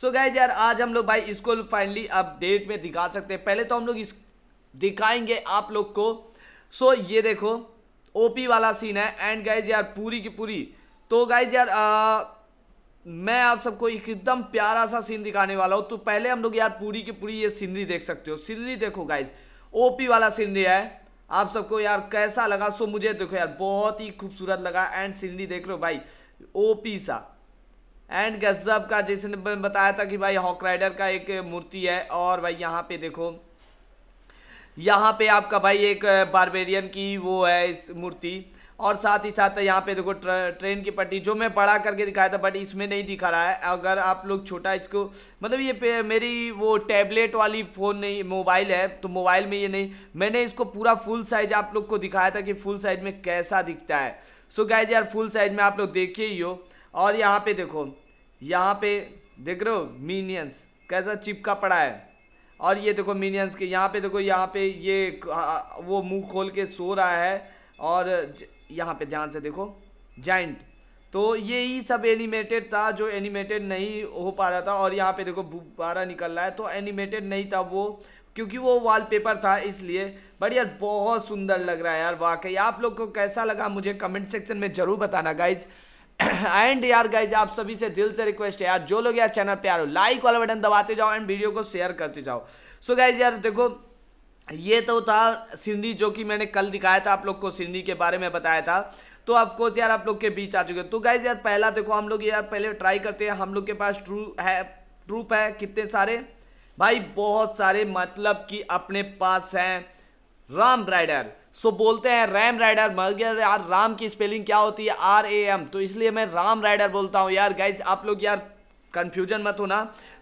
सो so गए यार आज हम लोग भाई इसको फाइनली अपडेट में दिखा सकते हैं पहले तो हम लोग इस दिखाएंगे आप लोग को सो so, ये देखो ओपी वाला सीन है एंड गाइज यार पूरी की पूरी तो गाइज यार आ, मैं आप सबको एकदम प्यारा सा सीन दिखाने वाला हूँ तो पहले हम लोग यार पूरी की पूरी ये सीनरी देख सकते हो सीनरी देखो गाइज ओपी वाला सीनरी है आप सबको यार कैसा लगा सो मुझे देखो यार बहुत ही खूबसूरत लगा एंड सीनरी देख रहे हो भाई ओपी सा एंड गज़ब का जिसने बताया था कि भाई हॉक राइडर का एक मूर्ति है और भाई यहाँ पे देखो यहाँ पे आपका भाई एक बारबेरियन की वो है इस मूर्ति और साथ ही साथ यहाँ पे देखो ट्रेन की पट्टी जो मैं बड़ा करके दिखाया था बट इसमें नहीं दिखा रहा है अगर आप लोग छोटा इसको मतलब ये मेरी वो टैबलेट वाली फ़ोन नहीं मोबाइल है तो मोबाइल में ये नहीं मैंने इसको पूरा फुल साइज आप लोग को दिखाया था कि फुल साइज में कैसा दिखता है सो so गाइज यार फुल साइज में आप लोग देखिए ही हो और यहाँ पे देखो यहाँ पे देख रहे हो मीनियंस कैसा चिपका पड़ा है और ये देखो मीनियंस के यहाँ पे देखो यहाँ पे ये वो मुंह खोल के सो रहा है और यहाँ पे ध्यान से देखो जाइंट तो ये ही सब एनिमेटेड था जो एनिमेटेड नहीं हो पा रहा था और यहाँ पे देखो बुबारा निकल रहा है तो एनिमेटेड नहीं था वो क्योंकि वो वॉलपेपर था इसलिए बट यार बहुत सुंदर लग रहा है यार वाकई आप लोग को कैसा लगा मुझे कमेंट सेक्शन में ज़रूर बताना गाइज़ एंड यार गाइज आप सभी से दिल से रिक्वेस्ट है यार जो लोग यार चैनल पे आ रहे हो लाइक वाला बटन दबाते जाओ एंड वीडियो को शेयर करते जाओ सो so गाइज यार देखो ये तो था सिंधी जो कि मैंने कल दिखाया था आप लोग को सिंधी के बारे में बताया था तो ऑफकोर्स यार आप लोग के बीच आ चुके तो गाइज यार पहला देखो हम लोग यार पहले ट्राई करते हैं हम लोग के पास ट्रू है ट्रूप है कितने सारे भाई बहुत सारे मतलब कि अपने पास हैं राम राइडर सो बोलते हैं रैम राइडर मगर यार राम की स्पेलिंग क्या होती है आर ए एम तो इसलिए मैं राम राइडर बोलता हूँ यार गाइज आप लोग यार कंफ्यूजन मत होना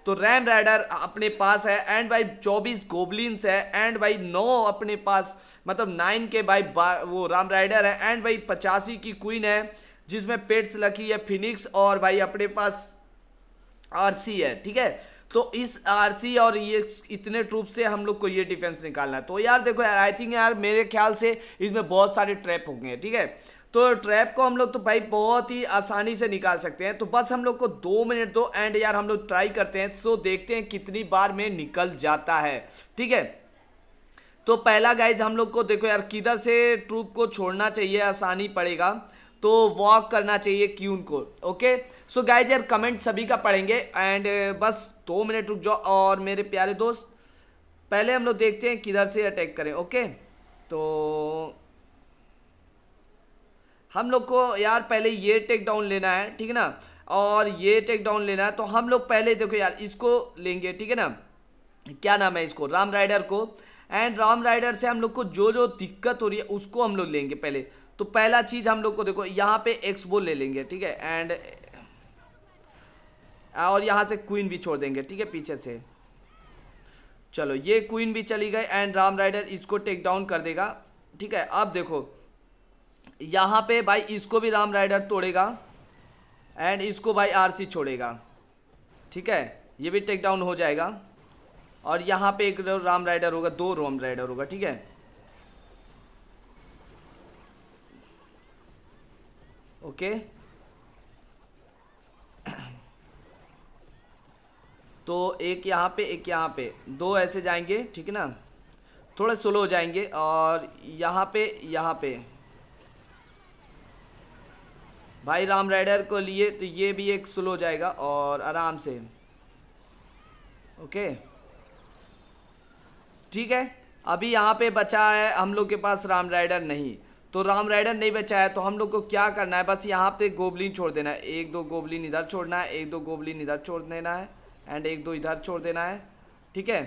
तो रैम राइडर अपने पास है एंड भाई चौबीस गोबलिनस है एंड भाई नौ अपने पास मतलब नाइन के भाई वो राम राइडर है एंड भाई पचासी की क्वीन है जिसमें पेट्स लकी है फिनिक्स और भाई अपने पास आरसी है ठीक है तो इस आरसी और ये इतने ट्रूप से हम लोग को ये डिफेंस निकालना है तो यार देखो यार आई थिंक यार मेरे ख्याल से इसमें बहुत सारे ट्रैप होंगे ठीक है तो ट्रैप को हम लोग तो भाई बहुत ही आसानी से निकाल सकते हैं तो बस हम लोग को दो मिनट दो एंड यार हम लोग ट्राई करते हैं सो देखते हैं कितनी बार में निकल जाता है ठीक है तो पहला गाइज हम लोग को देखो यार किधर से ट्रूप को छोड़ना चाहिए आसानी पड़ेगा तो वॉक करना चाहिए क्यून को ओके सो गाइज यार कमेंट सभी का पढ़ेंगे एंड बस दो मिनट रुक जाओ और मेरे प्यारे दोस्त पहले हम लोग देखते हैं किधर से अटैक करें ओके तो हम लोग को यार पहले ये टेक डाउन लेना है ठीक है ना और ये टेक डाउन लेना है तो हम लोग पहले देखो यार इसको लेंगे ठीक है ना क्या नाम है इसको राम राइडर को एंड राम राइडर से हम लोग को जो जो दिक्कत हो रही है उसको हम लोग लेंगे पहले तो पहला चीज़ हम लोग को देखो यहाँ पे एक्सबो ले लेंगे ठीक है एंड और यहाँ से क्वीन भी छोड़ देंगे ठीक है पीछे से चलो ये क्वीन भी चली गई एंड राम राइडर इसको टेक डाउन कर देगा ठीक है अब देखो यहाँ पे भाई इसको भी राम राइडर तोड़ेगा एंड इसको भाई आरसी छोड़ेगा ठीक है ये भी टेक डाउन हो जाएगा और यहाँ पे एक राम राइडर होगा दो राम राइडर होगा ठीक है ओके तो एक यहाँ पे एक यहाँ पे दो ऐसे जाएंगे ठीक है ना थोड़े स्लो हो जाएंगे और यहाँ पे यहाँ पे भाई राम राइडर को लिए तो ये भी एक स्लो हो जाएगा और आराम से ओके ठीक है अभी यहाँ पे बचा है हम लोग के पास राम राइडर नहीं तो राम राइडर नहीं बचा है तो हम लोग को क्या करना है बस यहाँ पे गोबलिन छोड़ देना है एक दो गोबलिन इधर छोड़ना है एक दो गोबलिन इधर छोड़ देना है एंड एक दो इधर छोड़ देना है ठीक है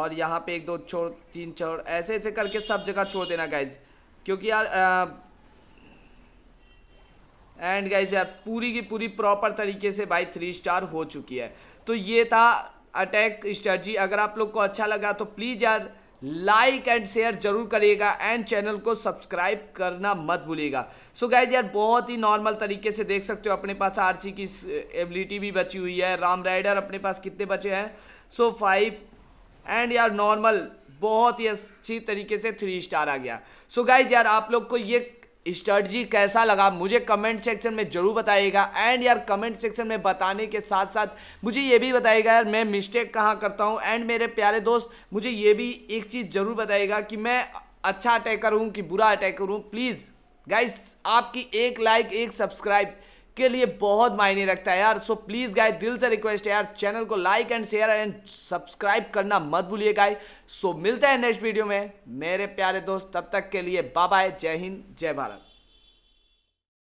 और यहाँ पे एक दो छोड़ तीन छोड़ ऐसे ऐसे करके सब जगह छोड़ देना गाइज क्योंकि यार एंड गाइज यार पूरी की पूरी प्रॉपर तरीके से भाई थ्री स्टार हो चुकी है तो ये था अटैक स्ट्रेटजी अगर आप लोग को अच्छा लगा तो प्लीज़ यार लाइक एंड शेयर जरूर करिएगा एंड चैनल को सब्सक्राइब करना मत भूलिएगा सो गाइज यार बहुत ही नॉर्मल तरीके से देख सकते हो अपने पास आरसी की एबिलिटी भी बची हुई है राम राइडर अपने पास कितने बचे हैं सो फाइव एंड यार नॉर्मल बहुत ही अच्छी तरीके से थ्री स्टार आ गया सो so गाइज यार आप लोग को ये स्ट्रेटजी कैसा लगा मुझे कमेंट सेक्शन में ज़रूर बताइएगा एंड यार कमेंट सेक्शन में बताने के साथ साथ मुझे ये भी बताइएगा यार मैं मिस्टेक कहाँ करता हूँ एंड मेरे प्यारे दोस्त मुझे ये भी एक चीज़ ज़रूर बताइएगा कि मैं अच्छा अटैकर हूँ कि बुरा अटैकर हूँ प्लीज़ गाइस आपकी एक लाइक एक सब्सक्राइब के लिए बहुत मायने रखता है यार सो प्लीज़ गाय दिल से रिक्वेस्ट है यार चैनल को like and share and subscribe करना मत भूलिए गाय सो मिलते हैं नेक्स्ट वीडियो में मेरे प्यारे दोस्त तब तक के लिए बाय जय हिंद जय भारत